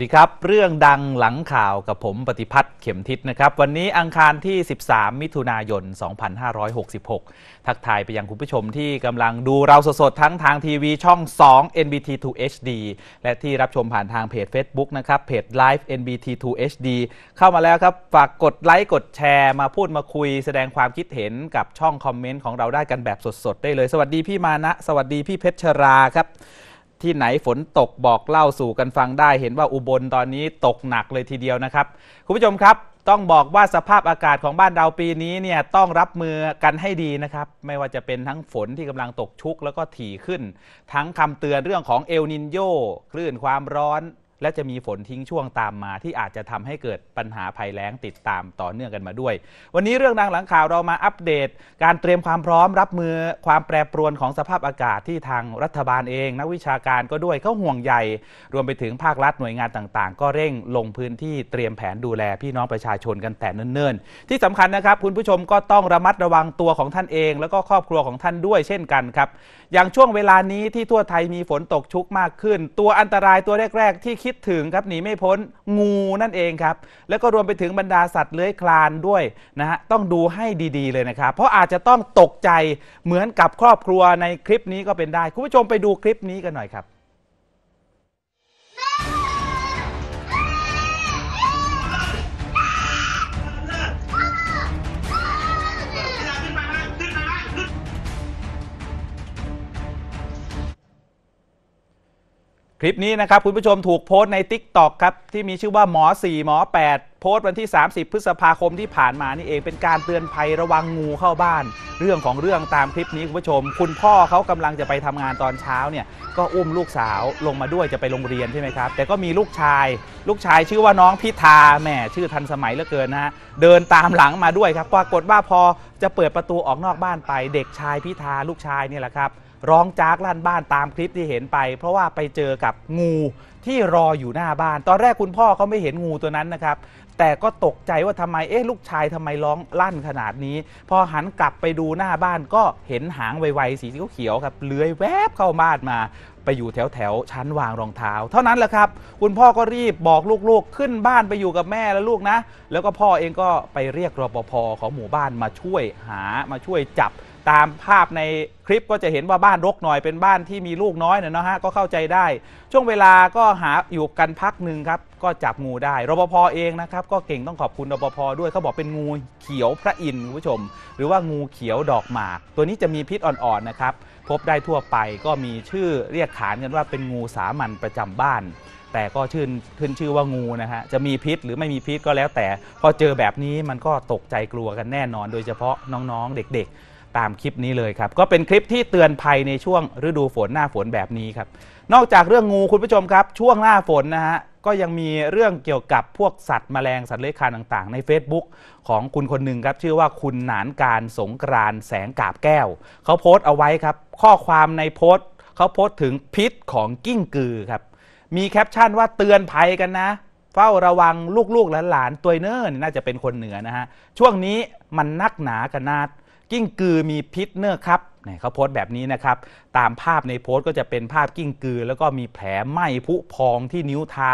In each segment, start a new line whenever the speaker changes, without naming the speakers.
วัสดีครับ เรื่องดังหลังข่าวกับผมปฏิพัฒน์เข็มทิศนะครับ วันนี้อังคารที่ 13 มิถุนายน 2566 ทักทายไปยังคุณผู้ชมที่กำลังดูเราสด ๆ ทั้งทางทีวีช่อง 2 NBT2 HD และที่รับชมผ่านทางเพจ Facebook นะครับ เพจ Live NBT2 HD เข้ามาแล้วครับ ฝากกดไลค์กดแชร์ มาพูดมาคุยแสดงความคิดเห็นกับช่องคอมเมนต์ของเราได้กันแบบสดๆได้เลย สวัสดีพี่มานะสวัสดีพี่เพชรชราครับที่ไหนฝนตกบอกเล่าสู่กันฟังได้ เห็นว่าอุบลตอนนี้ตกหนักเลยทีเดียวนะครับ คุณผู้ชมครับต้องบอกว่าสภาพอากาศของบ้านเราปีนี้เนี่ยต้องรับมือกันให้ดีนะครับ ไม่ว่าจะเป็นทั้งฝนที่กำลังตกชุกแล้วก็ถี่ขึ้น ทั้งคำเตือนเรื่องของเอลนินโยคลื่นความร้อนและจะมีฝนทิ้งช่วงตามมาที่อาจจะทำให้เกิดปัญหาภัยแล้งติดตามต่อเนื่องกันมาด้วย วันนี้เรื่องดังหลังข่าวเรามาอัปเดต การเตรียมความพร้อมรับมือความแปรปรวนของสภาพอากาศที่ทางรัฐบาลเอง นักวิชาการก็ด้วยเขาห่วงใยรวมไปถึงภาครัฐหน่วยงานต่างๆ ก็เร่งลงพื้นที่เตรียมแผนดูแลพี่น้องประชาชนกันแต่เนิ่นๆ ที่สำคัญนะครับคุณผู้ชมก็ต้องระมัดระวังตัวของท่านเอง แล้วก็ครอบครัวของท่านด้วยเช่นกันครับอย่างช่วงเวลานี้ที่ทั่วไทยมีฝนตกชุกมากขึ้น ตัวอันตรายตัวแรก ๆ ที่คิดถึงครับหนีไม่พ้น งูนั่นเองครับ แล้วก็รวมไปถึงบรรดาสัตว์เลื้อยคลานด้วยนะฮะต้องดูให้ดีๆ เลยนะครับ เพราะอาจจะต้องตกใจเหมือนกับครอบครัวในคลิปนี้ก็เป็นได้ คุณผู้ชมไปดูคลิปนี้กันหน่อยครับคลิปนี้นะครับ คุณผู้ชมถูกโพสต์ใน Tik t o อกครับ ที่มีชื่อว่าหมอ 4 หมอ 8โพสต์วันที่ 30 พฤษภาคมที่ผ่านมา นี่เองเป็นการเตือนภัยระวังงูเข้าบ้าน เรื่องของเรื่องตามคลิปนี้คุณผู้ชม คุณพ่อเขากำลังจะไปทำงานตอนเช้าเนี่ยก็อุ้มลูกสาวลงมาด้วยจะไปโรงเรียนใช่ไหมครับ แต่ก็มีลูกชาย ลูกชายชื่อว่าน้องพิธาแหมชื่อทันสมัยเหลือเกินนะฮะเดินตามหลังมาด้วยครับ ปรากฏว่าพอจะเปิดประตูออกนอกบ้านไป เด็กชายพิธาลูกชายเนี่ยแหละครับร้องจากลั่นบ้านตามคลิปที่เห็นไป เพราะว่าไปเจอกับงูที่รออยู่หน้าบ้าน ตอนแรกคุณพ่อเขาไม่เห็นงูตัวนั้นนะครับ แต่ก็ตกใจว่าทำไมเอ๊ะลูกชายทำไมร้องลั่นขนาดนี้ พอหันกลับไปดูหน้าบ้านก็เห็นหางไวๆสีเขียวครับเลื้อยแวบเข้าบ้านมา ไปอยู่แถวแถวชั้นวางรองเท้า เท่านั้นแหละครับคุณพ่อก็รีบบอกลูกๆขึ้นบ้านไปอยู่กับแม่และลูกนะ แล้วก็พ่อเองก็ไปเรียกรปภของหมู่บ้านมาช่วยหามาช่วยจับตามภาพในคลิปก็จะเห็นว่าบ้านรกหน่อยเป็นบ้านที่มีลูกน้อยเนี่ยนะฮะ ก็เข้าใจได้ ช่วงเวลาก็หาอยู่กันพักหนึ่งครับ ก็จับงูได้รปภเองนะครับ ก็เก่งต้องขอบคุณรปภด้วยเขาบอกเป็นงูเขียวพระอินทร์คุณผู้ชม หรือว่างูเขียวดอกหมาก ตัวนี้จะมีพิษอ่อน ๆ นะครับพบได้ทั่วไปก็มีชื่อเรียกขานกันว่าเป็นงูสามัญประจำบ้าน แต่ก็ชื่นขึ้นชื่อว่างูนะฮะจะมีพิษหรือไม่มีพิษก็แล้ว แต่พอเจอแบบนี้มันก็ตกใจกลัวกันแน่นอนโดยเฉพาะน้องๆ เด็ก ๆตามคลิปนี้เลยครับก็เป็นคลิปที่เตือนภัยในช่วงฤดูฝนหน้าฝนแบบนี้ครับนอกจากเรื่องงูคุณผู้ชมครับช่วงหน้าฝนนะฮะก็ยังมีเรื่องเกี่ยวกับพวกสัตว์ แมลงสัตว์เลื้อยคลานต่างๆ ใน Facebook ของคุณคนหนึ่งครับชื่อว่าคุณหนานการสงกรานแสงกาบแก้วเขาโพสต์เอาไว้ครับ ข้อความในโพสต์เขาโพสต์ถึงพิษของกิ้งกือครับมีแคปชั่นว่าเตือนภัยกันนะ เฝ้าระวังลูกๆหลานๆตัวเนิ่นน่าจะเป็นคนเหนือนะฮะช่วงนี้มันนักหนากันนาดกิ้งกือมีพิษเนอครับเขาโพสต์แบบนี้นะครับ ตามภาพในโพสต์ก็จะเป็นภาพกิ้งกือ แล้วก็มีแผลไหม้ผุพองที่นิ้วเท้า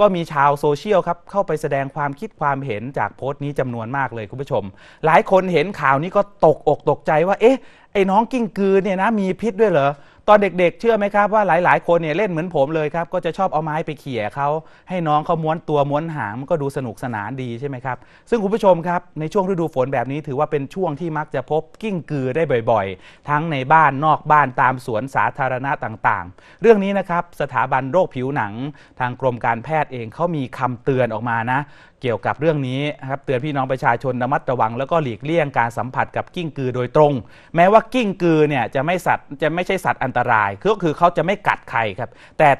ก็มีชาวโซเชียลครับ เข้าไปแสดงความคิดความเห็นจากโพสต์นี้จำนวนมากเลยคุณผู้ชม หลายคนเห็นข่าวนี้ก็ตกอกตกใจว่าเอ๊ะไอ้น้องกิ้งกือเนี่ยนะมีพิษด้วยเหรอ ตอนเด็กๆ เชื่อไหมครับว่า หลายๆคนเนี่ยเล่นเหมือนผมเลยครับก็จะชอบเอาไม้ไปเขี่ยเขา ให้น้องเขาม้วนตัวม้วนหางมันก็ดูสนุกสนานดีใช่ไหมครับซึ่งคุณผู้ชมครับในช่วงฤดูฝนแบบนี้ถือว่าเป็นช่วงที่มักจะพบกิ้งกือได้บ่อยๆ ทั้งในบ้านนอกบ้านตามสวนสาธารณะต่างๆ เรื่องนี้นะครับสถาบันโรคผิวหนัง ทางกรมการแพทย์เองเขามีคำเตือนออกมานะเกี่ยวกับเรื่องนี้นะครับเตือนพี่น้องประชาชนระมัดระวังแล้วก็หลีกเลี่ยงการสัมผัสกับกิ้งกือโดยตรง แม้ว่ากิ้งกือเนี่ยจะไม่สัตว์จะไม่ใช่สัตว์อันตรายก็คือเขาจะไม่กัดใครครับแต่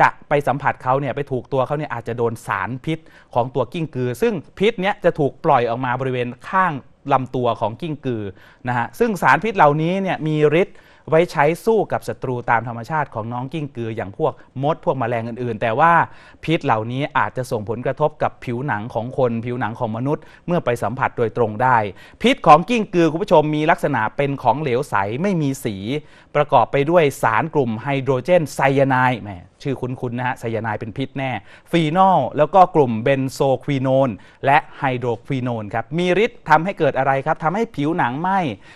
จะไปสัมผัสเขาเนี่ยไปถูกตัวเขาเนี่ยอาจจะโดนสารพิษของตัวกิ้งกือ ซึ่งพิษเนี้ยจะถูกปล่อยออกมาบริเวณข้างลำตัวของกิ้งกือนะฮะซึ่งสารพิษเหล่านี้เนี่ยมีฤทธิ์ไว้ใช้สู้กับศัตรูตามธรรมชาติของน้องกิ้งกือ อย่างพวกมดพวกมแมลงอื่นๆ แต่ว่าพิษเหล่านี้อาจจะส่งผลกระทบกับผิวหนังของคนผิวหนังของมนุษย์เมื่อไปสัมผัสโดยตรงได้ พิษของกิ้งกือคุณผู้ชมมีลักษณะเป็นของเหลวใส ไม่มีสีประกอบไปด้วยสารกลุ่มไฮโดรเจนไซยาไนด์ชื่อ คุ้นๆนะฮะไซยาไนายเป็นพิษแน่ ฟีนอลแล้วก็กลุ่มเบนโซควีโนน และไฮโดรควีโนนครับมีฤทธิ์ทำให้เกิดอะไรครับทำให้ผิวหนังไหม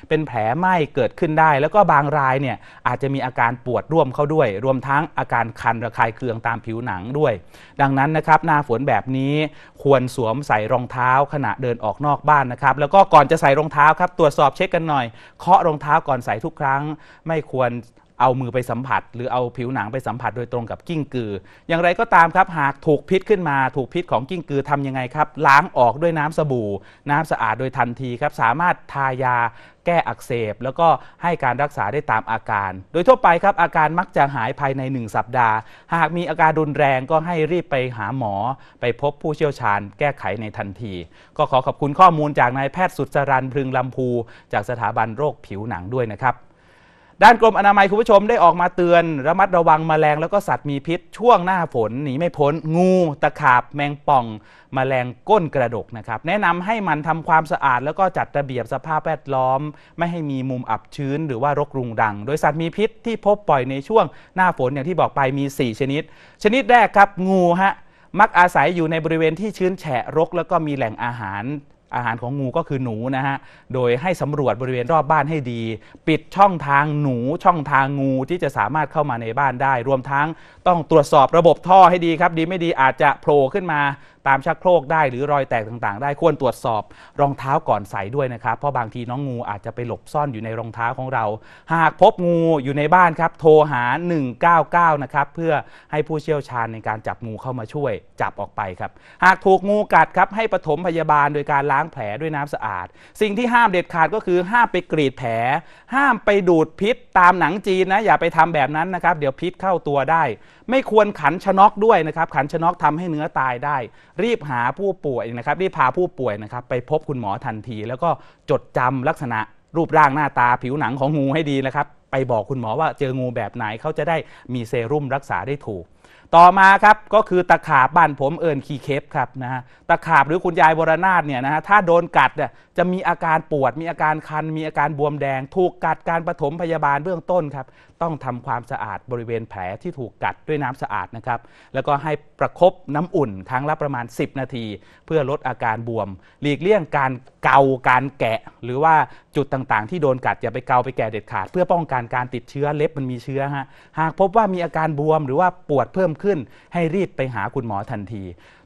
เป็นแผลไหมเกิดขึ้นได้ แล้วก็บางรายเนี่ยอาจจะมีอาการปวดร่วมเข้าด้วย รวมทั้งอาการคันระคายเคืองตามผิวหนังด้วย ดังนั้นนะครับหน้าฝนแบบนี้ควรสวมใส่รองเท้าขณะเดินออกนอกบ้านนะครับแล้วก็ก่อนจะใส่รองเท้าครับตรวจสอบเช็คกันหน่อยเคาะรองเท้าก่อนใส่ทุกครั้งไม่ควรเอามือไปสัมผัส หรือเอาผิวหนังไปสัมผัสโดยตรงกับกิ้งกือ อย่างไรก็ตามครับหากถูกพิษขึ้นมาถูกพิษของกิ้งกือทํำยังไงครับล้างออกด้วยน้ำสบู่ น้ำสะอาดโดยทันทีครับสามารถทายาแก้อักเสบ แล้วก็ให้การรักษาได้ตามอาการ โดยทั่วไปครับอาการมักจะหายภายใน 1 สัปดาห์ หากมีอาการรุนแรงก็ให้รีบไปหาหมอไปพบผู้เชี่ยวชาญแก้ไขในทันที ก็ขอขอบคุณข้อมูลจากนายแพทย์สุจรันพึงลำพูจากสถาบันโรคผิวหนังด้วยนะครับด้านกรมอนามัย คุณผู้ชมได้ออกมาเตือน ระมัดระวังมแมลงแล้วก็สัตว์มีพิษช่วงหน้าฝนหนีไม่พ้น งู ตะขาบ แมงป่องมแมลงก้นกระดกนะครับ แนะนำให้มันทำความสะอาดแล้วก็จัดระเบียบสภาพแวดล้อม ไม่ให้มีมุมอับชื้น หรือว่ารกรุงรัง โดยสัตว์มีพิษที่พบปล่อยในช่วงหน้าฝนอย่างที่บอกไปมี 4 ชนิด ชนิดแรกครับงูฮะมักอาศัยอยู่ในบริเวณที่ชื้นแฉะรกแล้วก็มีแหล่งอาหารอาหารของงูก็คือหนูนะฮะ โดยให้สำรวจบริเวณรอบบ้านให้ดี ปิดช่องทางหนูช่องทางงูที่จะสามารถเข้ามาในบ้านได้ รวมทั้งต้องตรวจสอบระบบท่อให้ดีครับ ดีไม่ดีอาจจะโผล่ขึ้นมาตามชักโครกได้หรือรอยแตกต่างๆ ได้ ควรตรวจสอบรองเท้าก่อนใส่ด้วยนะครับ เพราะบางทีน้องงูอาจจะไปหลบซ่อนอยู่ในรองเท้าของเรา หากพบงูอยู่ในบ้านครับ โทรหา199นะครับ เพื่อให้ผู้เชี่ยวชาญในการจับงูเข้ามาช่วยจับออกไปครับ หากถูกงูกัดครับ ให้ปฐมพยาบาลโดยการล้างางแผลด้วยน้ำสะอาด สิ่งที่ห้ามเด็ดขาดก็คือห้ามไปกรีดแผล ห้ามไปดูดพิษตามหนังจีนนะอย่าไปทำแบบนั้นนะครับ เดี๋ยวพิษเข้าตัวได้ ไม่ควรขันชนอกด้วยนะครับ ขันชนอกทำให้เนื้อตายได้ รีบหาผู้ป่วยนะครับรีบพาผู้ป่วยนะครับไปพบคุณหมอทันที แล้วก็จดจำลักษณะรูปร่างหน้าตาผิวหนังของงูให้ดีนะครับ ไปบอกคุณหมอว่าเจองูแบบไหนเขาจะได้มีเซรุ่มรักษาได้ถูกต่อมาครับก็คือตะขาบบ้านผมเอิญคีเคปครับนะฮะตะขาบหรือคุณยายวรนาถเนี่ยนะฮะถ้าโดนกัดเนี่ยจะมีอาการปวด มีอาการคัน มีอาการบวมแดง ถูกกัดการปฐมพยาบาลเบื้องต้นครับ ต้องทำความสะอาดบริเวณแผลที่ถูกกัดด้วยน้ำสะอาดนะครับ แล้วก็ให้ประครบน้ำอุ่นครั้งละประมาณ 10 นาที เพื่อลดอาการบวม หลีกเลี่ยงการเกาการแกะ หรือว่าจุดต่างๆที่โดนกัดอย่าไปเกาไปแก่เด็ดขาด เพื่อป้องกันการติดเชื้อเล็บมันมีเชื้อฮะหากพบว่ามีอาการบวมหรือว่าปวดเพิ่มขึ้นให้รีบไปหาคุณหมอทันที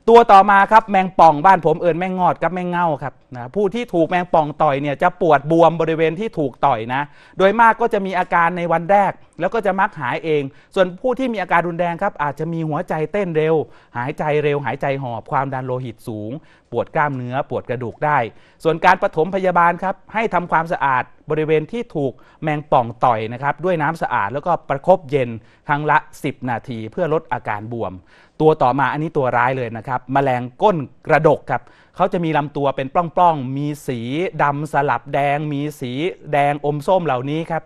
ตัวต่อมาครับแมงป่องบ้านผมเอิญแมงงอดกับแมงเง่าครับนะผู้ที่ถูกแมงป่องต่อยเนี่ยจะปวดบวมบริเวณที่ถูกต่อยนะ โดยมากก็จะมีอาการในวันแรกแล้วก็จะมักหายเอง ส่วนผู้ที่มีอาการรุนแรงครับ อาจจะมีหัวใจเต้นเร็ว หายใจเร็ว หายใจหอบ ความดันโลหิตสูง ปวดกล้ามเนื้อ ปวดกระดูกได้ ส่วนการปฐมพยาบาลครับให้ทำความสะอาดบริเวณที่ถูกแมงป่องต่อยนะครับด้วยน้ำสะอาดแล้วก็ประครบเย็นครั้งละ 10 นาทีเพื่อลดอาการบวม ตัวต่อมาอันนี้ตัวร้ายเลยนะครับมแมลงก้นกระดกครับเขาจะมีลำตัวเป็นปล้องๆ มีสีดำสลับแดง มีสีแดงอมส้มเหล่านี้ครับ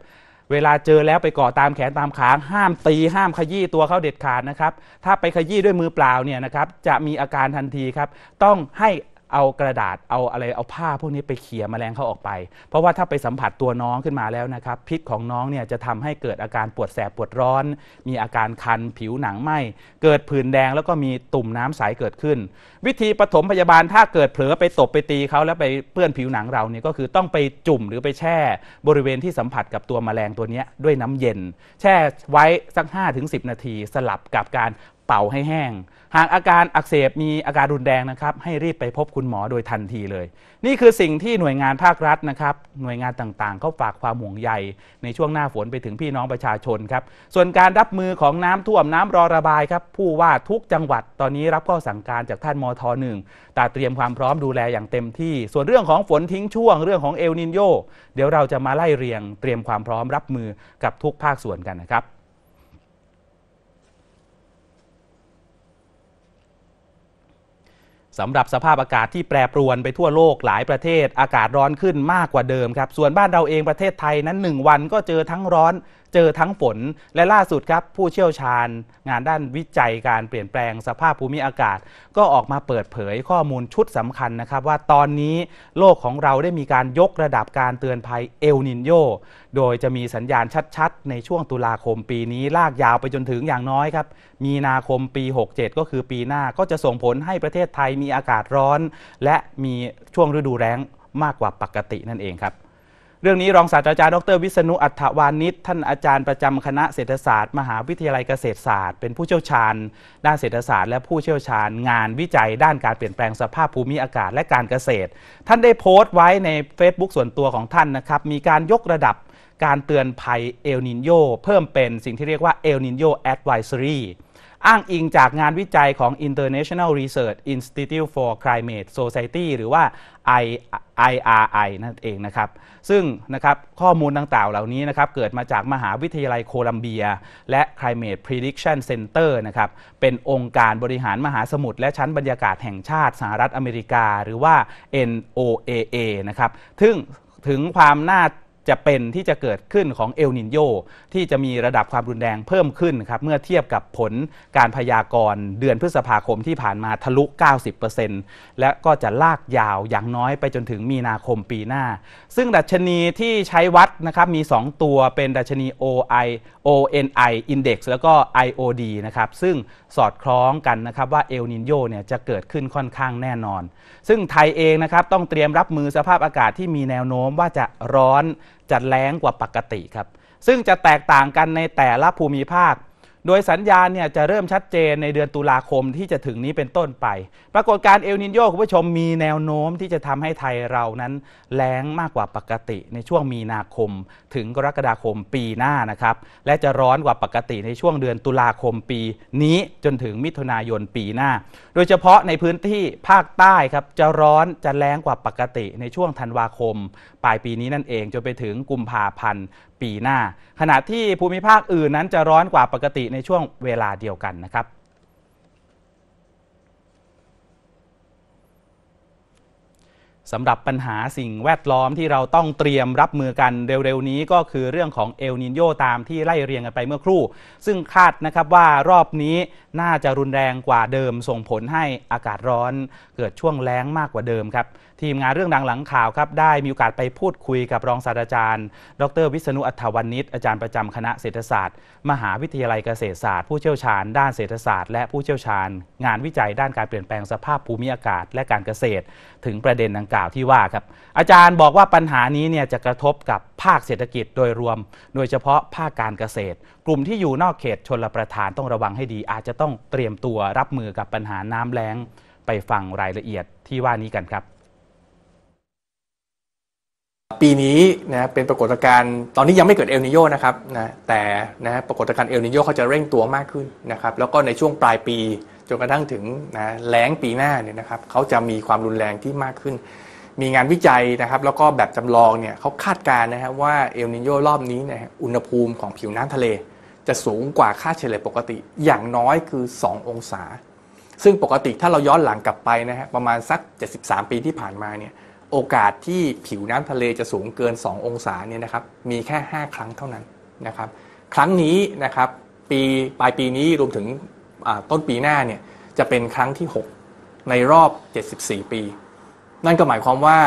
เวลาเจอแล้วไปเกาะตามแขนตามขา ห้ามตีห้ามขยี้ตัวเขาเด็ดขาดนะครับ ถ้าไปขยี้ด้วยมือเปล่าเนี่ยนะครับจะมีอาการทันทีครับ ต้องให้เอากระดาษ เอาอะไร เอาผ้าพวกนี้ไปเขี่ยแมลงเขาออกไป เพราะว่าถ้าไปสัมผัสตัวน้องขึ้นมาแล้วนะครับ พิษของน้องเนี่ยจะทำให้เกิดอาการปวดแสบปวดร้อน มีอาการคันผิวหนังไหมเกิดผื่นแดงแล้วก็มีตุ่มน้ำใสเกิดขึ้น วิธีปฐมพยาบาลถ้าเกิดเผลอไปตบไปตีเขาแล้วไปเปื้อนผิวหนังเราเนี่ยก็คือต้องไปจุ่มหรือไปแช่ บริเวณที่สัมผัสกับตัวแมลงตัวนี้ด้วยน้ำเย็น แช่ไว้สัก5-10 นาทีสลับกับการเป่าให้แห้ง หากอาการอักเสบมีอาการรุนแรงนะครับให้รีบไปพบคุณหมอโดยทันทีเลย นี่คือสิ่งที่หน่วยงานภาครัฐนะครับ หน่วยงานต่างๆ เขาฝากความห่วงใยในช่วงหน้าฝนไปถึงพี่น้องประชาชนครับ ส่วนการรับมือของน้ำท่วมน้ำรอระบายครับผู้ว่าทุกจังหวัดตอนนี้รับข้อสั่งการจากท่านมทหนึ่งแต่เตรียมความพร้อมดูแลอย่างเต็มที่ ส่วนเรื่องของฝนทิ้งช่วงเรื่องของเอลนินโยเดี๋ยวเราจะมาไล่เรียง เตรียมความพร้อมรับมือกับทุกภาคส่วนกันนะครับสำหรับสภาพอากาศที่แปรปรวนไปทั่วโลกหลายประเทศ อากาศร้อนขึ้นมากกว่าเดิมครับ ส่วนบ้านเราเองประเทศไทยนั้น 1 วันก็เจอทั้งร้อนเจอทั้งฝนและล่าสุดครับผู้เชี่ยวชาญงานด้านวิจัยการเปลี่ยนแปลงสภาพภูมิอากาศ ก็ออกมาเปิดเผยข้อมูลชุดสำคัญนะครับ ว่าตอนนี้โลกของเราได้มีการยกระดับการเตือนภัยเอลนินโยโดยจะมีสัญญาณชัดๆ ในช่วงตุลาคมปีนี้ลากยาวไปจนถึงอย่างน้อยครับ มีนาคมปี 67 ก็คือปีหน้าก็จะส่งผลให้ประเทศไทยมีอากาศร้อน และมีช่วงฤดูแรงมากกว่าปกตินั่นเองครับเรื่องนี้รองศาสตราจารย์ดรวิษณุอัฏฐวานิชท่านอาจารย์ประจำคณะเศรษฐศาสตร์ มหาวิทยาลัยเกษตรศาสตร์เป็นผู้เชี่ยวชาญด้านเศรษฐศาสตร์และผู้เชี่ยวชาญงานวิจัยด้านการเปลี่ยนแปลงสภาพภูมิอากาศและการเกษตร ท่านได้โพสต์ไว้ใน Facebook ส่วนตัวของท่านนะครับมีการยกระดับการเตือนภัยเอลนินโยเพิ่มเป็นสิ่งที่เรียกว่าเอลนินโยแอดไวซอรี่อ้างอิงจากงานวิจัยของ International Research Institute for Climate Society หรือว่า IRI นั่นเองนะครับ ซึ่งนะครับข้อมูลต่างๆเหล่านี้นะครับเกิดมาจากมหาวิทยาลัยโคลัมเบียและ Climate Prediction Center นะครับ เป็นองค์การบริหารมหาสมุทรและชั้นบรรยากาศแห่งชาติสหรัฐอเมริกา หรือว่า NOAA นะครับซึ่งถึงความน่าจะเป็นที่จะเกิดขึ้นของเอลนินโยที่จะมีระดับความรุนแรงเพิ่มขึ้นครับเมื่อเทียบกับผลการพยากรณ์เดือนพฤษภาคมที่ผ่านมาทะลุ 90%และก็จะลากยาวอย่างน้อยไปจนถึงมีนาคมปีหน้า ซึ่งดัชนีที่ใช้วัดนะครับมี 2 ตัวเป็นดัชนี OI ONI Index แล้วก็ IOD นะครับซึ่งสอดคล้องกันนะครับว่าเอลนินโยเนี่ยจะเกิดขึ้นค่อนข้างแน่นอน ซึ่งไทยเองนะครับต้องเตรียมรับมือสภาพอากาศที่มีแนวโน้มว่าจะร้อนจะแรงกว่าปกติครับ ซึ่งจะแตกต่างกันในแต่ละภูมิภาค โดยสัญญาณเนี่ย จะเริ่มชัดเจนในเดือนตุลาคมที่จะถึงนี้เป็นต้นไป ปรากฏการเอลนินโยคุณผู้ชมมีแนวโน้มที่จะทำให้ไทยเรานั้นแรงมากกว่าปกติในช่วงมีนาคม ถึงกรกฎาคมปีหน้า นะครับ และจะร้อนกว่าปกติในช่วงเดือนตุลาคมปีนี้จนถึงมิถุนายนปีหน้า โดยเฉพาะในพื้นที่ภาคใต้ครับจะร้อนจะแรงกว่าปกติในช่วงธันวาคมปลายปีนี้นั่นเองจนไปถึงกุมภาพันธ์ปีหน้า ขณะที่ภูมิภาคอื่นนั้นจะร้อนกว่าปกติในช่วงเวลาเดียวกันนะครับสำหรับปัญหาสิ่งแวดล้อมที่เราต้องเตรียมรับมือกันเร็วๆนี้ก็คือเรื่องของเอลนินโยตามที่ไล่เรียงกันไปเมื่อครู่ ซึ่งคาดนะครับว่ารอบนี้น่าจะรุนแรงกว่าเดิมส่งผลให้อากาศร้อนเกิดช่วงแล้งมากกว่าเดิมครับทีมงานเรื่องดังหลังข่าวครับได้มีโอกาสไปพูดคุยกับรองศาสตราจารย์ ดรวิษณุอัฐวันนิชอาจารย์ประจำคณะเศรษฐศาสตร์ มหาวิทยาลัยเกษตรศาสตร์ผู้เชี่ยวชาญ ด้านเศรษฐศาสตร์และผู้เชี่ยวชาญ งานวิจัยด้านการเปลี่ยนแปลงสภาพภูมิอากาศและการเกษตร ถึงประเด็นดังกล่าวล่าวที่ว่าครับอาจารย์บอกว่าปัญหานี้เนี่ยจะกระทบกับภาคเศรษฐกิจโดยรวม โดยเฉพาะภาคการเกษตร กลุ่มที่อยู่นอกเขตชนละประทานต้องระวังให้ดี อาจจะต้องเตรียมตัวรับมือกับปัญหาน้ำแล้งไปฟังรายละเอียดที่ว่านี้กันครับ ปีนี้นะเป็นปรากฏการณ์ตอนนี้ยังไม่เกิดเอลนิโยนะครับนะแต่
นะปรากฏการณ์เอลนิโยเขาจะเร่งตัวมากขึ้นนะครับแล้วก็ในช่วงปลายปีจนกระทั่งถึงนะแล้งปีหน้าเนี่ยนะครับเขาจะมีความรุนแรงที่มากขึ้นมีงานวิจัยนะครับแล้วก็แบบจำลองเนี่ยเขาคาดการณ์นะครับว่าเอลนิโยรอบนี้นะะอุณหภูมิของผิวน้ำทะเล จะสูงกว่าค่าเฉลี่ยปกติอย่างน้อยคือ 2 องศา ซึ่งปกติถ้าเราย้อนหลังกลับไปนะฮะประมาณสัก 73 ปีที่ผ่านมาเนี่ยโอกาสที่ผิวน้ำทะเลจะสูงเกิน 2 องศาเนี่ยนะครับมีแค่ 5 ครั้งเท่านั้นนะครับครั้งนี้นะครับปีปลายปีนี้รวมถึงต้นปีหน้าเนี่ยจะเป็นครั้งที่ 6 ในรอบ 74 ปีนั่นก็หมายความว่า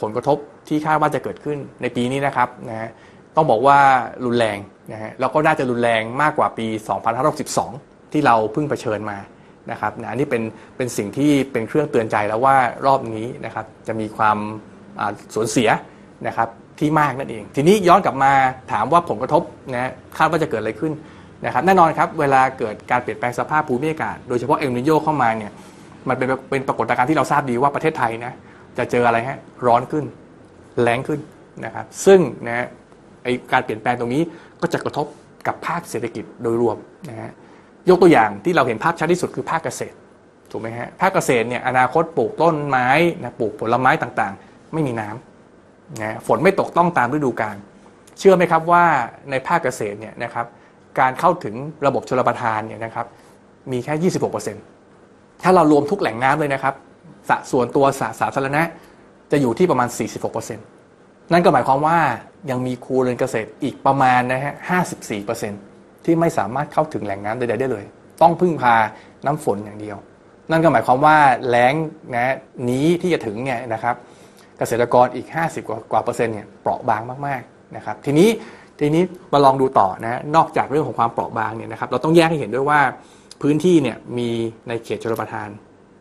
ผลกระทบที่คาดว่าจะเกิดขึ้นในปีนี้นะครับนะต้องบอกว่ารุนแรงนะฮะ แล้วก็น่าจะรุนแรงมากกว่าปี2562ที่เราเพิ่งเผชิญมานะครับนะอันนี้เป็นเป็นสิ่งที่เป็นเครื่องเตือนใจแล้วว่ารอบนี้นะครับจะมีความสูญเสียนะครับที่มากนั่นเอง ทีนี้ย้อนกลับมาถามว่าผลกระทบนะคาดว่าจะเกิดอะไรขึ้นนะครับแน่นอนครับเวลาเกิดการเปลี่ยนแปลงสภาพภูมิอากาศโดยเฉพาะเอลนิโยเข้ามาเนี่ยมันเป็นเป็นปรากฏการณ์ที่เราทราบดีว่าประเทศไทยนะจะเจออะไรฮะร้อนขึ้นแรงขึ้นนะครับ ซึ่งนะไอการเปลี่ยนแปลงตรงนี้ก็จะกระทบกับภาคเศรษฐกิจโดยรวมนะฮะยกตัวอย่างที่เราเห็นภาพชัดที่สุดคือภาคเกษตรถูกไหมฮะภาคเกษตรเนี่ยอนาคตปลูกต้นไม้นะปลูกผลไม้ต่างๆ ไม่มีน้ำนะฝนไม่ตกต้องตามฤดูกาลเชื่อไหมครับว่าในภาคเกษตรเนี่ยนะครับการเข้าถึงระบบชลประทานเนี่ยนะครับมีแค่26%ถ้าเรารวมทุกแหล่งน้ำเลยนะครับสัดส่วนตัวสาสาธารณะจะอยู่ที่ประมาณ 46%นั่นก็หมายความว่ายังมีครูเรือนเกษตรอีกประมาณนะฮะ 54%ที่ไม่สามารถเข้าถึงแหล่งน้ำใดๆได้เลย ต้องพึ่งพาน้ำฝนอย่างเดียว นั่นก็หมายความว่าแล้งนะนี้ที่จะถึงเนี่ยนะครับเกษตรกรอีก 50กว่ากว่าเปอร์เซ็นต์เนี่ยเปราะบางมากๆนะครับทีนี้ทีนี้มาลองดูต่อนะนอกจากเรื่องของความเปราะบางเนี่ยนะครับเราต้องแยกให้เห็นด้วยว่าพื้นที่เนี่ยมีในเขตชลประทาน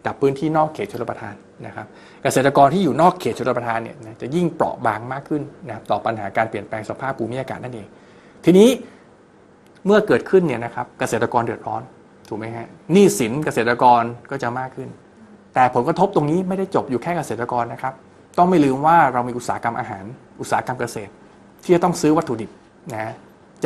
จับพื้นที่นอกเขตชลประทานนะครับ เกษตรกรที่อยู่นอกเขตชลประทานเนี่ยจะยิ่งเปราะบางมากขึ้นนะครับต่อปัญหาการเปลี่ยนแปลงสภาพภูมิอากาศนั่นเอง ทีนี้เมื่อเกิดขึ้นเนี่ยนะครับเกษตรกรเดือดร้อนถูกไหมฮะหนี้สินเกษตรกรก็จะมากขึ้น แต่ผลกระทบตรงนี้ไม่ได้จบอยู่แค่เกษตรกรนะครับ ต้องไม่ลืมว่าเรามีอุตสาหกรรมอาหาร อุตสาหกรรมเกษตร ที่จะต้องซื้อวัตถุดิบนะ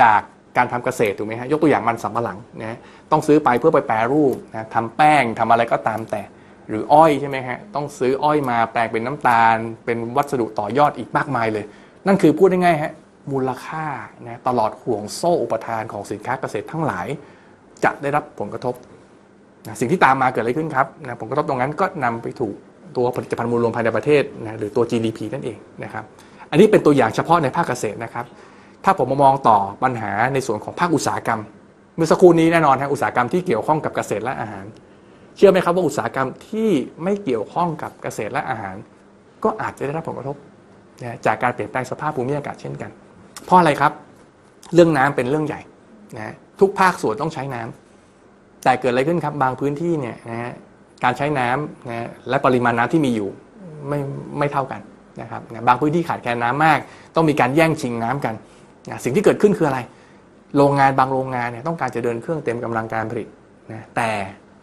จากการทำเกษตรถูกไหมฮะยกตัวอย่างมันสำปะหลังนะต้องซื้อไปเพื่อไปแปรรูปนะทำแป้งทำอะไรก็ตามแต่ หรืออ้อยใช่ไหมฮะ ต้องซื้ออ้อยมาแปลงเป็นน้ำตาล เป็นวัสดุต่อยอดอีกมากมายเลย นั่นคือพูดง่ายๆฮะ มูลค่านะตลอดห่วงโซ่อุปทานของสินค้าเกษตรทั้งหลาย จะได้รับผลกระทบนะสิ่งที่ตามมาเกิดอะไรขึ้นครับนะผลกระทบตรงนั้นก็นำไปถูกตัวผลิตภัณฑ์มวลรวมภายในประเทศนะหรือตัว GDP นั่นเองนะครับ อันนี้เป็นตัวอย่างเฉพาะในภาคเกษตรนะครับถ้าผมมามองต่อปัญหาในส่วนของภาคอุตสาหกรรม เมื่อสักครู่นี้แน่นอนทาอุตสาหกรรมที่เกี่ยวข้องกับเกษตรและอาหาร เชื่อไหมครับว่าอุตสาหกรรมที่ไม่เกี่ยวข้องกับเกษตรและอาหาร ก็อาจจะได้รับผลกระทบจากการเปลี่ยนแปลงสภาพภูมิอากาศเช่นกันเพราะอะไรครับเรื่องน้ำเป็นเรื่องใหญ่นะทุกภาคส่วนต้องใช้น้ำ แต่เกิดอะไรขึ้นครับบางพื้นที่เนี่ยนะการใช้น้ำนะและปริมาณน้ำที่มีอยู่ ไม่ไม่เท่ากันนะครับนะบางพื้นที่ขาดแคลนน้ามาก ต้องมีการแย่งชิงน้ำกันนะสิ่งที่เกิดขึ้นคืออะไร โรงงานบางโรงงานเนี่ยต้องการจะเดินเครื่องเต็มกำลังการผลิตนะ แต่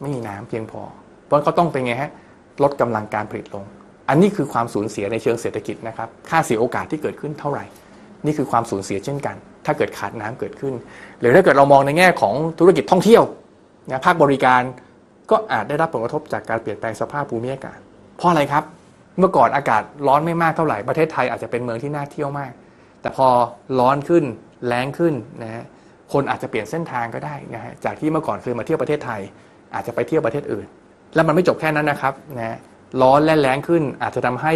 ไม่มีน้ำเพียงพอ เพราะเขาต้องเป็นไงฮะ ลดกำลังการผลิตลง อันนี้คือความสูญเสียในเชิงเศรษฐกิจนะครับ ค่าเสียโอกาสที่เกิดขึ้นเท่าไหร่ นี่คือความสูญเสียเช่นกัน ถ้าเกิดขาดน้ำเกิดขึ้น หรือถ้าเกิดเรามองในแง่ของธุรกิจท่องเที่ยวนะ ภาคบริการก็อาจได้รับผลกระทบจากการเปลี่ยนแปลงสภาพภูมิอากาศ เพราะอะไรครับ เมื่อก่อนอากาศร้อนไม่มากเท่าไหร่ ประเทศไทยอาจจะเป็นเมืองที่น่าเที่ยวมากแต่พอร้อนขึ้นแรงขึ้นนะฮะคนอาจจะเปลี่ยนเส้นทางก็ได้นะฮะจากที่เมื่อก่อนเคยมาเที่ยวประเทศไทย อาจจะไปเที่ยวประเทศอื่น แล้วมันไม่จบแค่นั้นนะครับนะร้อนและแรงขึ้น อาจจะทำให้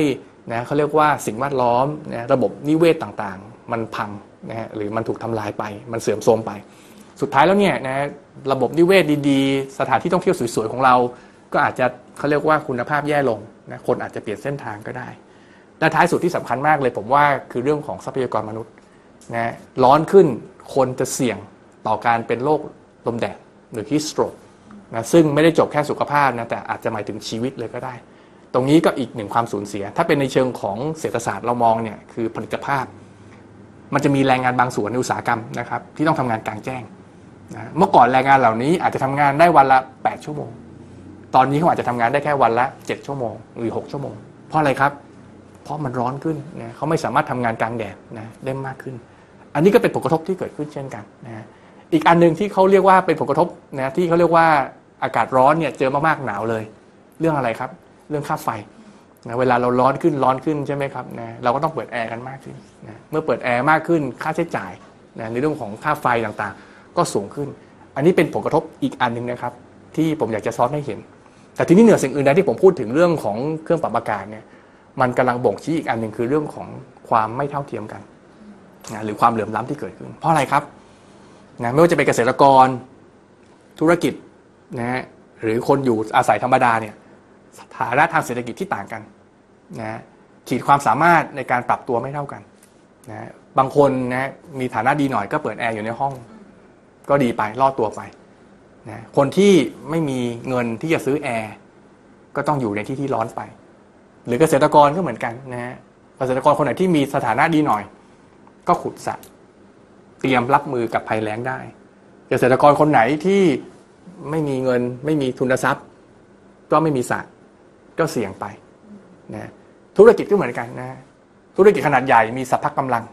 นะเขาเรียกว่าสิ่งแวดล้อมนะระบบนิเวศต่างๆ มันพังนะฮะหรือมันถูกทำลายไปมันเสื่อมโทรมไป สุดท้ายแล้วเนี่ยนะระบบนิเวศดีๆสถานที่ท่องเที่ยวสวยๆของเรา ก็อาจจะเขาเรียกว่าคุณภาพแย่ลงนะคนอาจจะเปลี่ยนเส้นทางก็ได้และท้ายสุดที่สำคัญมากเลยผมว่า คือเรื่องของทรัพยากรมนุษย์นะร้อนขึ้นคนจะเสี่ยงต่อการเป็นโรคลมแดดหรือฮิสโตรกนะซึ่งไม่ได้จบแค่สุขภาพนะแต่อาจจะหมายถึงชีวิตเลยก็ได้ ตรงนี้ก็อีกหนึ่งความสูญเสีย ถ้าเป็นในเชิงของเศรษฐศาสตร์เรามองเนี่ยคือผลิตภาพ มันจะมีแรงงานบางส่วนในอุตสาหกรรมนะครับที่ต้องทำงานกลางแจ้งนะเมื่อก่อนแรงงานเหล่านี้อาจจะทำงานได้วันละ 8 ชั่วโมง ตอนนี้เขาอาจจะทำงานได้แค่วันละ 7 ชั่วโมงหรือ 6 ชั่วโมงเพราะอะไรครับเพราะมันร้อนขึ้นนะเขาไม่สามารถทำงานกลางแดดนะได้มากขึ้น อันนี้ก็เป็นผลกระทบที่เกิดขึ้นเช่นกันนะอีกอันหนึ่งที่เขาเรียกว่าเป็นผลกระทบนะที่เขาเรียกว่าอากาศร้อนเนี่ยเจอมากๆหนาวเลย เรื่องอะไรครับ เรื่องค่าไฟนะเวลาเราร้อนขึ้นร้อนขึ้นใช่ไหมครับนะเราก็ต้องเปิดแอร์กันมากขึ้นนะเมื่อเปิดแอร์มากขึ้นค่าใช้จ่ายนะในเรื่องของค่าไฟต่างๆก็สูงขึ้น อันนี้เป็นผลกระทบอีกอันหนึ่งนะครับที่ผมอยากจะซ้อนให้เห็น แต่ทีนี้เหนือสิ่งอื่นใดที่ผมพูดถึงเรื่องของเครื่องปรับอากาศเนี่ยมันกำลังบ่งชี้อีกอันหนึ่งคือเรื่องของความไม่เท่าเทียมกันนะหรือความเหลื่อมล้ำที่เกิดขึ้น เพราะอะไรครับนะไม่ว่าจะเป็นเกษตรกรธุรกิจนะฮะหรือคนอยู่อาศัยธรรมดาเนี่ยฐานะทางเศรษฐกิจที่ต่างกันนะขีดความสามารถในการปรับตัวไม่เท่ากันนะบางคนนะมีฐานะดีหน่อยก็เปิดแอร์อยู่ในห้อง ก็ดีไปรอดตัวไปนะคนที่ไม่มีเงินที่จะซื้อแอร์ก็ต้องอยู่ในที่ที่ร้อนไปหรือเกษตรกรก็เหมือนกันนะฮะเกษตรกรคนไหนที่มีสถานะดีหน่อย ก็ขุดสระเตรียมรับมือกับภัยแล้งได้เกษตรกรคนไหนที่ไม่มีเงินไม่มีทุนทรัพย์ ก็ไม่มีสระก็เสี่ยงไปนะธุรกิจก็เหมือนกันนะธุรกิจขนาดใหญ่มีสัพพะกำลัง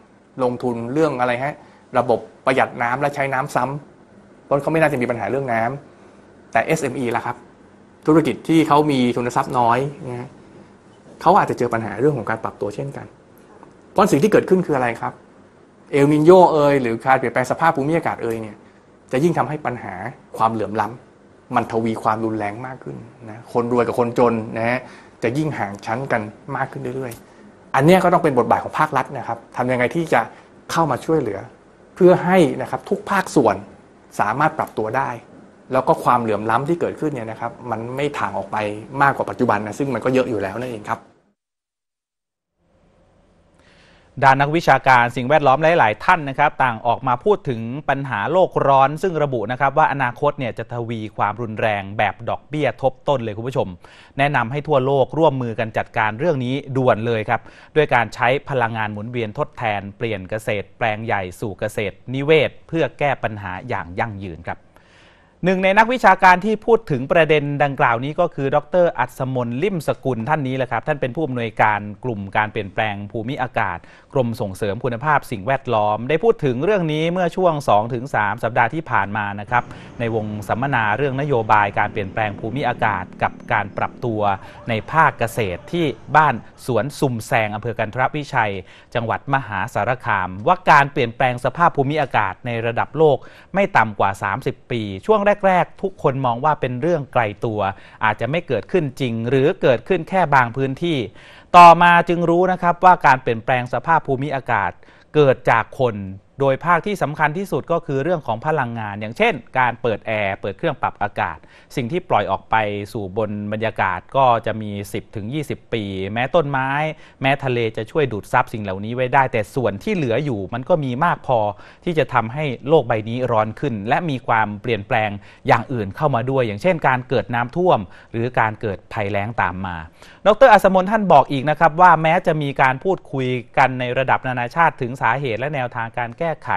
ลงทุนเรื่องอะไรฮะระบบประหยัดน้ำและใช้น้ำซ้ำต้นเขาไม่น่าจะมีปัญหาเรื่องน้ำ แต่ SME ล่ะครับ ธุรกิจที่เขามีทุนทรัพย์น้อยนะเขาอาจจะเจอปัญหาเรื่องของการปรับตัวเช่นกัน เพราะสิ่งที่เกิดขึ้นคืออะไรครับ เอลนินโยเอย หรือการเปลี่ยนแปลงสภาพภูมิอากาศเอยเนี่ยจะยิ่งทำให้ปัญหาความเหลื่อมล้ามันทวีความรุนแรงมากขึ้นนะคนรวยกับคนจนนะฮะจะยิ่งห่างชั้นกันมากขึ้นเรื่อยๆ อันนี้ก็ต้องเป็นบทบาทของภาครัฐนะครับทำยังไงที่จะเข้ามาช่วยเหลือ เพื่อให้นะครับทุกภาคส่วนสามารถปรับตัวได้ แล้วก็ความเหลื่อมล้ำที่เกิดขึ้นเนี่ยนะครับ มันไม่ถ่างออกไปมากกว่าปัจจุบันนะซึ่งมันก็เยอะอยู่แล้วนั่นเองครับ
ด้านนักวิชาการสิ่งแวดล้อมหลาย ๆ ท่านนะครับต่างออกมาพูดถึงปัญหาโลกร้อนซึ่งระบุนะครับว่าอนาคตเนี่ยจะทวีความรุนแรงแบบดอกเบี้ยทบต้นเลยคุณผู้ชม แนะนำให้ทั่วโลกร่วมมือกันจัดการเรื่องนี้ด่วนเลยครับ ด้วยการใช้พลังงานหมุนเวียนทดแทน เปลี่ยนเกษตรแปลงใหญ่สู่เกษตร นิเวศเพื่อแก้ปัญหาอย่างยั่งยืนครับหนึ่งในนักวิชาการที่พูดถึงประเด็นดังกล่าวนี้ก็คือ ดร อัศมนลิมสกุลท่านนี้แหละครับท่านเป็นผู้อำนวยการกลุ่มการเปลี่ยนแปลงภูมิอากาศกรมส่งเสริมคุณภาพสิ่งแวดล้อม ได้พูดถึงเรื่องนี้เมื่อช่วง 2-3 สัปดาห์ที่ผ่านมานะครับในวงสัมมนาเรื่องนโยบายการเปลี่ยนแปลงภูมิอากาศ กับการปรับตัวในภาคเกษตรที่บ้านสวนซุมแซงอำเภอกันทรวิชัย จังหวัดมหาสารคามว่าการเปลี่ยนแปลงสภาพภูมิอากาศในระดับโลกไม่ต่ำกว่า 30 ปี ช่วงแรแรก ๆ ทุกคนมองว่าเป็นเรื่องไกลตัว อาจจะไม่เกิดขึ้นจริง หรือเกิดขึ้นแค่บางพื้นที่ ต่อมาจึงรู้นะครับว่าการเปลี่ยนแปลงสภาพภูมิอากาศ เกิดจากคนโดยภาคที่สำคัญที่สุดก็คือเรื่องของพลังงาน อย่างเช่นการเปิดแอร์เปิดเครื่องปรับอากาศ สิ่งที่ปล่อยออกไปสู่บนบรรยากาศก็จะมี 10 ถึง 20 ปี แม้ต้นไม้ แม้ทะเลจะช่วยดูดซับสิ่งเหล่านี้ไว้ได้ แต่ส่วนที่เหลืออยู่มันก็มีมากพอที่จะทำให้โลกใบนี้ร้อนขึ้น และมีความเปลี่ยนแปลงอย่างอื่นเข้ามาด้วย อย่างเช่น การเกิดน้ำท่วมหรือการเกิดภัยแล้งตามมา ดรอัสมนท่านบอกอีกนะครับว่า แม้จะมีการพูดคุยกันในระดับนานาชาติถึงสาเหตุและแนวทางการแกแก้ไข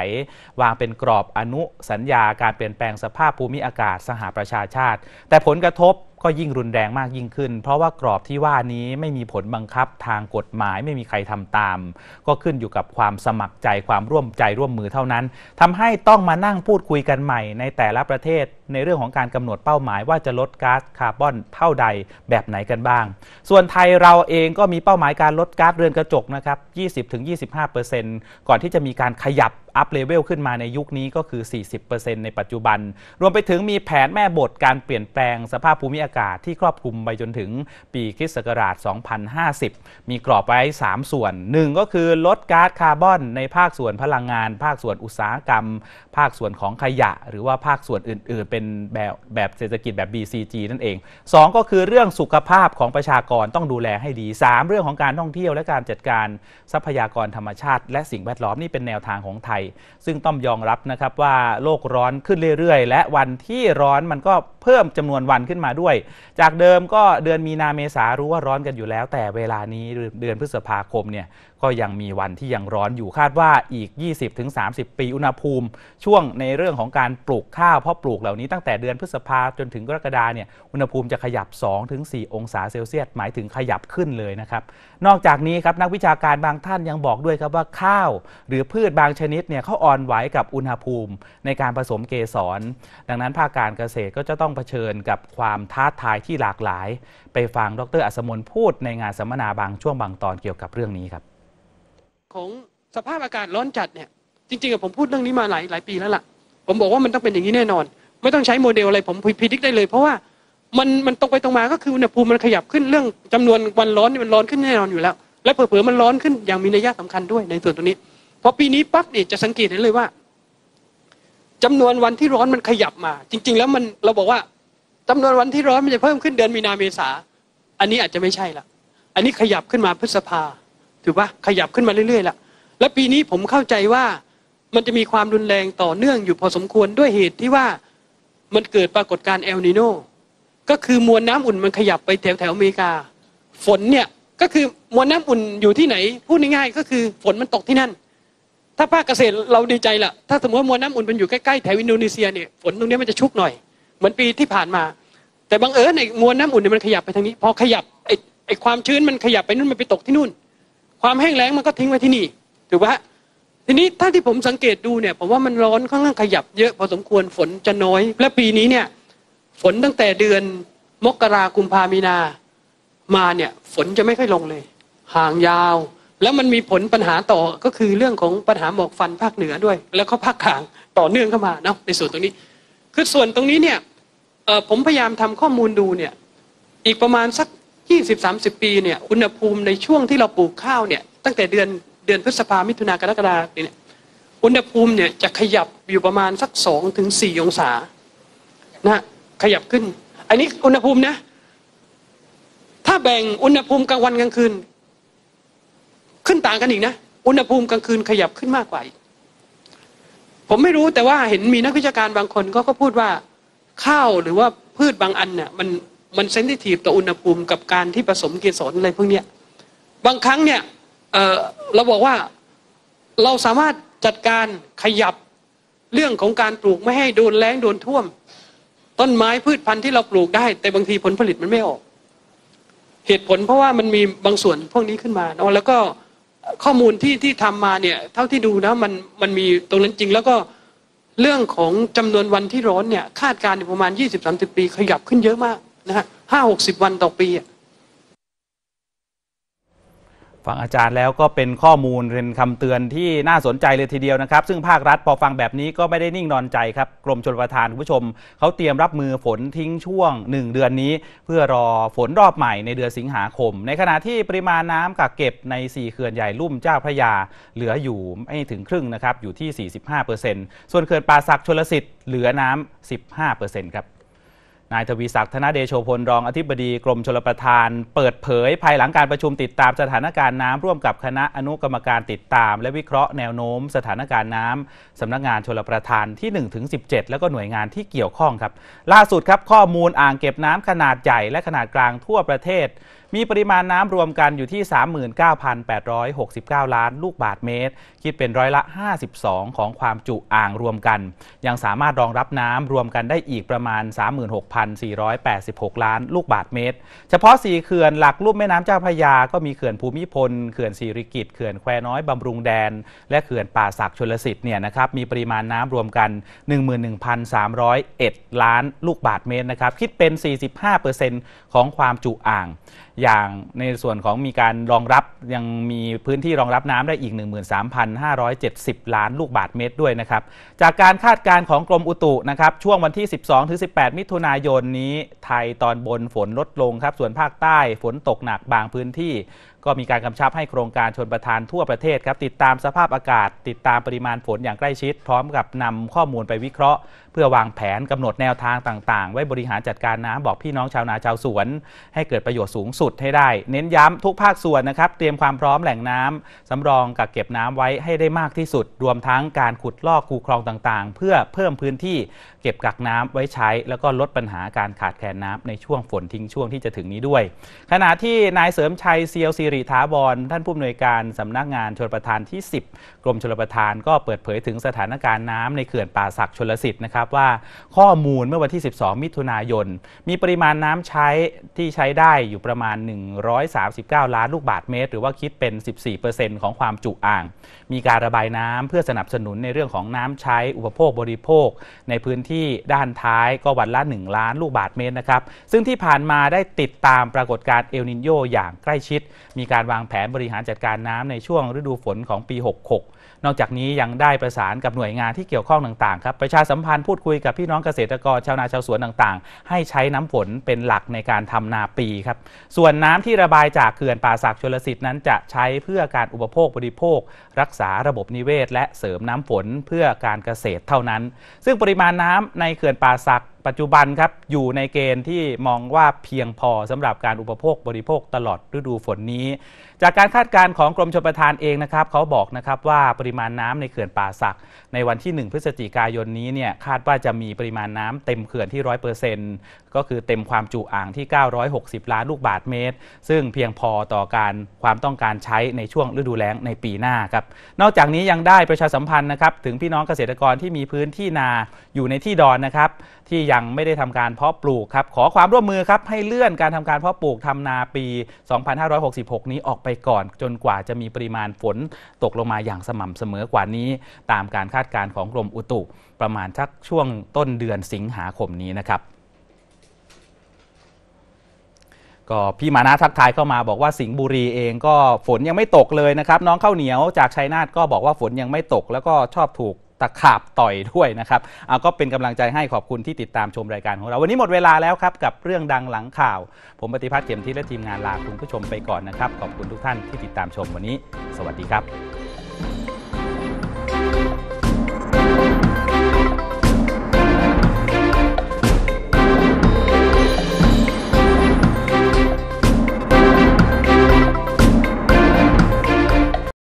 วางเป็นกรอบอนุสัญญาการเปลี่ยนแปลงสภาพภูมิอากาศสหประชาชาติ แต่ผลกระทบก็ยิ่งรุนแรงมากยิ่งขึ้น เพราะว่ากรอบที่ว่านี้ไม่มีผลบังคับทางกฎหมายไม่มีใครทำตาม ก็ขึ้นอยู่กับความสมัครใจความร่วมใจร่วมมือเท่านั้น ทำให้ต้องมานั่งพูดคุยกันใหม่ ในแต่ละประเทศ ในเรื่องของการกำหนดเป้าหมายว่าจะลดก๊าซคาร์บอนเท่าใดแบบไหนกันบ้าง ส่วนไทยเราเองก็มีเป้าหมายการลดก๊าซเรือนกระจกนะครับ 20-25%ก่อนที่จะมีการขยับอัพเลเวลขึ้นมาในยุคนี้ก็คือ 40%ในปัจจุบัน รวมไปถึงมีแผนแม่บทการเปลี่ยนแปลงสภาพภูมิอากาศที่ครอบคลุมไปจนถึงปีคริสต์ศักราช 2050 มีกรอบไว้ 3 ส่วน 1 ก็คือลดก๊าซคาร์บอนในภาคส่วนพลังงาน ภาคส่วนอุตสาหกรรม ภาคส่วนของขยะ หรือว่าภาคส่วนอื่นๆ เป็นแบบแบบเศรษฐกิจแบบ BCG นั่นเอง 2 ก็คือเรื่องสุขภาพของประชากรต้องดูแลให้ดี 3 เรื่องของการท่องเที่ยวและการจัดการทรัพยากรธรรมชาติและสิ่งแวดล้อมนี่เป็นแนวทางของไทยซึ่งต้องยอมรับนะครับว่าโลกร้อนขึ้นเรื่อยๆ และวันที่ร้อนมันก็เพิ่มจำนวนวันขึ้นมาด้วย จากเดิมก็เดือนมีนาเมษารู้ว่าร้อนกันอยู่แล้วแต่เวลานี้เดือนพฤษภาคมเนี่ยก็ยังมีวันที่ยังร้อนอยู่คาดว่าอีก 20-30 ปีอุณหภูมิ ช่วงในเรื่องของการปลูกข้าวเพราะปลูกเหล่านี้ตั้งแต่เดือนพฤษภาจนถึงกรกฎาเนี่ยอุณหภูมิจะขยับ 2-4 องศาเซลเซียส หมายถึงขยับขึ้นเลยนะครับ นอกจากนี้ครับนักวิชาการบางท่านยังบอกด้วยครับว่าข้าวหรือพืชบางชนิดเนี่ยเขาอ่อนไหวกับอุณหภูมิในการผสมเกสร ดังนั้นภาคการเกษตรก็จะต้องเผชิญกับความท้าทายที่หลากหลาย ไปฟังดรอัศมนพูดในงานสัมมนาบางช่วงบางตอนเกี่ยวกับเรื่องนี้ครับ
ของสภาพอากาศร้อนจัดเนี่ยจริงๆผมพูดเรื่องนี้มาหลายหลายปีแล้วล่ะ ผมบอกว่ามันต้องเป็นอย่างนี้แน่นอน ไม่ต้องใช้โมเดลอะไรผมพิจิตรได้เลย เพราะว่ามันมันตรงไปตรงมาก็คืออุณหภูมิมันขยับขึ้นเรื่อง จำนวนวันร้อนนี่มันร้อนขึ้นแน่นอนอยู่แล้วและเผลอๆมันร้อนขึ้นอย่างมีนัยสำคัญด้วย ในส่วนตรงนี้พอปีนี้ปั๊บเนี่ยจะสังเกตเห็นเลยว่า จำนวนวันที่ร้อนมันขยับมา จริง ๆ แล้วมันเราบอกว่า จำนวนวันที่ร้อนมันจะเพิ่มขึ้นเดือนมีนาเมษาอันนี้อาจจะไม่ใช่ละอันนี้ขยับขึ้นมาพฤษภาถูกปะขยับขึ้นมาเรื่อยๆละและปีนี้ผมเข้าใจว่ามันจะมีความรุนแรงต่อเนื่องอยู่พอสมควรด้วยเหตุที่ว่ามันเกิดปรากฏการณ์เอลนิโนก็คือมวลน้ำอุ่นมันขยับไปแถวแถวอเมริกา ฝนเนี่ย ก็คือมวลน้ำอุ่นอยู่ที่ไหน พูดง่ายๆ ก็คือฝนมันตกที่นั่น ถ้าภาคเกษตรเราดีใจละถ้าสมมติมวลน้ำอุ่นมันอยู่ใกล้ๆแถวอินโดนีเซียเนี่ยฝนตรงนี้มันจะชุกหน่อยเหมือนปีที่ผ่านมา แต่บางเออในมวลน้ำอุ่นเนี่ยมันขยับไปทางนี้พอขยับไอ้ความชื้นมันขยับไปนู่นมันไปตกที่นู่นความแห้งแล้งมันก็ทิ้งไว้ที่นี่ถูกปะทีนี้ถ้าที่ผมสังเกตดูเนี่ยผมว่ามันร้อนค่อนข้างขยับเยอะพอสมควรฝนจะน้อย และปีนี้เนี่ย ฝนตั้งแต่เดือนมกราคุมพามีนามาเนี่ย ฝนจะไม่ค่อยลงเลย ห่างยาว แล้วมันมีผลปัญหาต่อก็คือเรื่องของปัญหาหมอกฟันภาคเหนือด้วย แล้วก็ภาคกลางต่อเนื่องเข้ามาเนาะในส่วนตรงนี้ คือส่วนตรงนี้เนี่ยผมพยายามทำข้อมูลดูเนี่ยอีกประมาณสัก20 30ปีเนี่ยอุณหภูมิในช่วงที่เราปลูกข้าวเนี่ยตั้งแต่เดือนเดือนพฤษภามิถุนากรกฎาเนี่ยอุณหภูมิเนี่ยจะขยับอยู่ประมาณสัก2ถึง4องศานะขยับขึ้นอันนี้อุณหภูมินะถ้าแบ่งอุณหภูมิกลางวันกลางคืน ขึ้นต่างกันอีกนะ อุณหภูมิกลางคืนขยับขึ้นมากกว่าผมไม่รู้แต่ว่าเห็นมีนักวิชาการบางคนก็ก็พูดว่าข้าวหรือว่าพืชบางอันเนี่ยมันมันเซนซิทีฟต่ออุณหภูมิกับการที่ผสมเกสรอะไรพวกนี้บางครั้งเนี่ยเเราบอกว่าเราสามารถจัดการขยับเรื่องของการปลูกไม่ให้โดนแรงโดนท่วม ต้นไม้พืชพันธุ์ที่เราปลูกได้ แต่บางทีผลผลิตมันไม่ออก เหตุผลเพราะว่ามันมีบางส่วนพวกนี้ขึ้นมาเนาะแล้วก็ข้อมูลที่ที่ทำมาเนี่ยเท่าที่ดูนะมันมันมีตรงนั้นจริง แล้วก็เรื่องของจำนวนวันที่ร้อนเนี่ยคาดการณ์ประมาณ 20-30ปี ขยับขึ้นเยอะมากนะฮะห้าหกสิบวันต่อปี
ฟังอาจารย์แล้วก็เป็นข้อมูลเป็นคำเตือนที่น่าสนใจเลยทีเดียวนะครับ ซึ่งภาครัฐพอฟังแบบนี้ก็ไม่ได้นิ่งนอนใจครับ กรมชลประทานคุณผู้ชมเขาเตรียมรับมือฝนทิ้งช่วง 1 เดือนนี้ เพื่อรอฝนรอบใหม่ในเดือนสิงหาคม ในขณะที่ปริมาณน้ำกักเก็บใน 4เขื่อนใหญ่ลุ่มเจ้าพระยา เหลืออยู่ไม่ถึงครึ่งนะครับอยู่ที่ 45%ส่วนเขื่อนป่าสักชลสิทธิ์เหลือน้ำ15%ครับนายทวีศักดิ์ธนเดโชพล รองอธิบดีกรมชลประทาน เปิดเผยภายหลังการประชุมติดตามสถานการณ์น้ำร่วมกับคณะอนุกรรมการติดตามและวิเคราะห์แนวโน้ม สถานการณ์น้ำสำนักงานชลประทานที่1ถึงสิแล้วก็หน่วยงานที่เกี่ยวข้องครับ ล่าสุดครับข้อมูลอ่างเก็บน้ำขนาดใหญ่และขนาดกลางทั่วประเทศมีปริมาณน้ำรวมกันอยู่ที่ 39,869 ล้านลูกบาทเมตร คิดเป็นร้อยละ 52 ของความจุอ่างรวมกัน ยังสามารถรองรับน้ำรวมกันได้อีกประมาณ 36,486 ล้านลูกบาทเมตร เฉพาะ 4เขื่อนหลักลูกแม่น้ำเจ้าพระยาก็มีเขื่อนภูมิพล เขื่อนสิริกิตเขื่อนแควน้อยบำรุงแดน และเขื่อนป่าศักชลสิทธิ์เนี่ยนะครับ มีปริมาณน้ำรวมกัน 11,301 ล้าน ลูกบาทเมตรนะครับ คิดเป็น45%ของความจุอ่างอย่างในส่วนของมีการรองรับยังมีพื้นที่รองรับน้ำได้อีก 13,570 ล้านลูกบาทเมตรด้วยนะครับ จากการคาดการณ์ของกรมอุตุนะครับ ช่วงวันที่ 12ถึง18 มิถุนายนนี้ ไทยตอนบนฝนลดลงครับ ส่วนภาคใต้ฝนตกหนักบางพื้นที่ก็มีการกำชับให้โครงการชนประทานทั่วประเทศครับติดตามสภาพอากาศ ติดตามปริมาณฝนอย่างใกล้ชิด พร้อมกับนำข้อมูลไปวิเคราะห์ เพื่อวางแผนกำหนดแนวทางต่าง ๆ ไว้บริหารจัดการน้ำบอกพี่น้องชาวนาชาวสวน ให้เกิดประโยชน์สูงสุดให้ได้เน้นย้ำทุกภาคส่วนนะครับ เตรียมความพร้อมแหล่งน้ำสำรองกักเก็บน้ำไว้ให้ได้มากที่สุด รวมทั้งการขุดลอกคูคลองต่างๆ เพื่อเพิ่มพื้นที่เก็บกักน้ำไว้ใช้ แล้วก็ลดปัญหาการขาดแคลนน้ำในช่วงฝนทิ้งช่วงที่จะถึงนี้ด้วย ขณะที่นายเสริมชัยเซียวซีรริทาบอลท่านผู้อำนวยการสำนักงานชลประทานที่ 10 กรมชลประทานก็เปิดเผยถึงสถานการณ์น้ำในเขื่อนป่าศักชลสิทธิ์นะครับว่าข้อมูลเมื่อวันที่ 12 มิถุนายน มีปริมาณน้ำใช้ที่ใช้ได้อยู่ประมาณ 139 ล้านลูกบาทเมตร หรือว่าคิดเป็น 14%ของความจุอ่าง มีการระบายน้ำเพื่อสนับสนุนในเรื่องของน้ำใช้อุปโภคบริโภคในพื้นที่ด้านท้ายก็วันละ1ล้านลูกบาทเมตรนะครับซึ่งที่ผ่านมาได้ติดตามปรากฏการณ์เอลนินโยอย่างใกล้ชิดมีการวางแผนบริหารจัดการน้ำในช่วงฤดูฝนของปี 66 นอกจากนี้ยังได้ประสานกับหน่วยงานที่เกี่ยวข้องต่างๆครับประชาสัมพันธ์พูดคุยกับพี่น้องเกษตรกรชาวนาชาวสวนต่างๆ ให้ใช้น้ำฝนเป็นหลักในการทำนาปีครับ ส่วนน้ำที่ระบายจากเขื่อนป่าศักดิ์ชลสิทธิ์นั้น จะใช้เพื่อการอุปโภคบริโภค รักษาระบบนิเวศ และเสริมน้ำฝนเพื่อการเกษตรเท่านั้น ซึ่งปริมาณน้ำในเขื่อนป่าศักดปัจจุบันครับ อยู่ในเกณฑ์ที่มองว่าเพียงพอสำหรับการอุปโภคบริโภคตลอดฤดูฝนนี้ จากการคาดการณ์ของกรมชลประทานเองนะครับเขาบอกนะครับว่าปริมาณน้ำในเขื่อนป่าสัก ในวันที่ 1 พฤศจิกายนนี้เนี่ยคาดว่าจะมีปริมาณน้ำเต็มเขื่อนที่ร้อเก็คือเต็มความจุอ่างที่ 960ล้านลูกบาทเมตร ซึ่งเพียงพอต่อการความต้องการใช้ในช่วงฤดูแล้งในปีหน้าครับ นอกจากนี้ยังได้ประชาสัมพันธ์นะครับ ถึงพี่น้องเกษตรกรที่มีพื้นที่นาอยู่ในที่ดอนนะครับ ที่ยังไม่ได้ทำการเพาะปลูกครับ ขอความร่วมมือครับให้เลื่อนการทำการเพาะปลูกทำนาปี 2566 นี้ออกไปก่อนจนกว่าจะมีปริมาณฝน ตกลงมาอย่างสม่ำเสมอกว่านี้ตามการคาดการณ์ของกรมอุตุประมาณชักช่วงต้นเดือนสิงหาคมนี้นะครับก็พี่มานะทักทายเข้ามาบอกว่าสิงห์บุรีเองก็ฝนยังไม่ตกเลยนะครับน้องข้าวเหนียวจากชัยนาทก็บอกว่าฝนยังไม่ตก แล้วก็ชอบถูกตะขาบต่อยด้วยนะครับเอาก็เป็นกำลังใจให้ขอบคุณที่ติดตามชมรายการของเรา วันนี้หมดเวลาแล้วครับ กับเรื่องดังหลังข่าว ผมปฏิพัฒน์เข็มทิศและทีมงานลาคุณผู้ชมไปก่อนนะครับขอบคุณทุกท่านที่ติดตามชมวันนี้ สวัสดีครับ